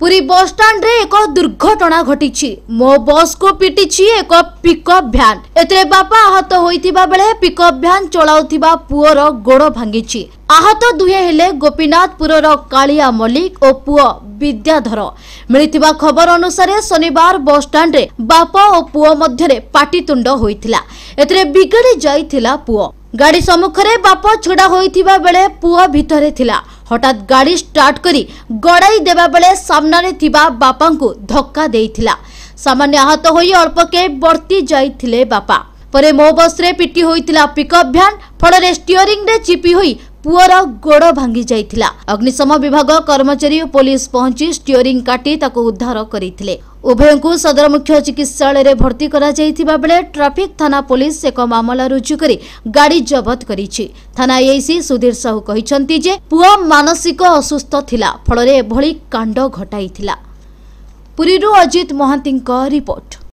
ପୁରୀ ବସ୍ଷ୍ଟାଣ୍ଡରେ ଏକ ଦୁର୍ଘଟଣା ଘଟିଛି ମୋ ବସ୍କୁ ପିଟିଛି ଏକ ପିକଅପ୍ ଭ୍ୟାନ୍ ଏଥିରେ ବାପା ଆହତ ହୋଇଥିବା ବେଳେ ପିକଅପ୍ ଭ୍ୟାନ୍ ଚଳାଉଥିବା ପୁଅର ଗୋଡ଼ ଭାଙ୍ଗିଛି ଆହତ ଦୁହେଁ ହେଲେ ଗୋପୀନାଥପୁରର କାଳିଆ ମଲ୍ଲିକ ଓ ପୁଅ ବିଦ୍ୟାଧର ମିଳିଥିବା ଖବର ଅନୁସାରେ ଶନିବାର ବସ୍ଷ୍ଟାଣ୍ଡରେ ବାପା ଓ ପୁଅ ମଧ୍ୟରେ ପାଟିତୁଣ୍ଡ ହୋଇଥିଲା ଏଥିରେ ବିଗିଡ଼ି ଯାଇଥିଲା ପୁଅ ଗାଡ଼ି ସମ୍ମୁଖରେ ବାପା ଛିଡ଼ା ହୋଇଥିବା ବେଳେ ପୁଅ ଭିତରେ ଥିଲା হঠাৎ গাড়ি স্টার্ট করে গড়াই দেওয়া বেড়ে সামনারে থাকা বাপাঙ্কু ধক্কা দিয়েছিল সামান্য আহত হয়ে অল্পকে বর্তি যাই বাপা পরে মো বসরে পিটি হয়েছিল পিকঅপ ভ্যান ফଳରେ স্টিয়রিংরে চিপি হয়ে ପୁଅର ଗୋଡ ଭାଙ୍ଗି ଯାଇଥିଲା ଅଗ୍ନିଶମ ବିଭାଗ କର୍ମଚାରୀ ଓ ପୋଲିସ ପହଞ୍ଚି ଷ୍ଟିଅରିଂ କାଟି ତାକୁ ଉଦ୍ଧାର କରିଥିଲେ ଉଭୟଙ୍କୁ ସଦର ମୁଖ୍ୟ ଚିକିତ୍ସାଳୟରେ ଭର୍ତ୍ତି କରାଯାଇଥିବା ବେଳେ ଟ୍ରାଫିକ୍ ଥାନା ପୋଲିସ ଏକ ମାମଲା ରୁଜୁ କରି ଗାଡ଼ି ଜବତ କରିଛି ଥାନା ଏଇସି ସୁଧୀର ସାହୁ କହିଛନ୍ତି ଯେ ପୁଅ ମାନସିକ ଅସୁସ୍ଥ ଥିଲା ଫଳରେ ଏଭଳି କାଣ୍ଡ ଘଟାଇଥିଲା ପୁରୀରୁ ଅଜିତ ମହାନ୍ତିଙ୍କ ରିପୋର୍ଟ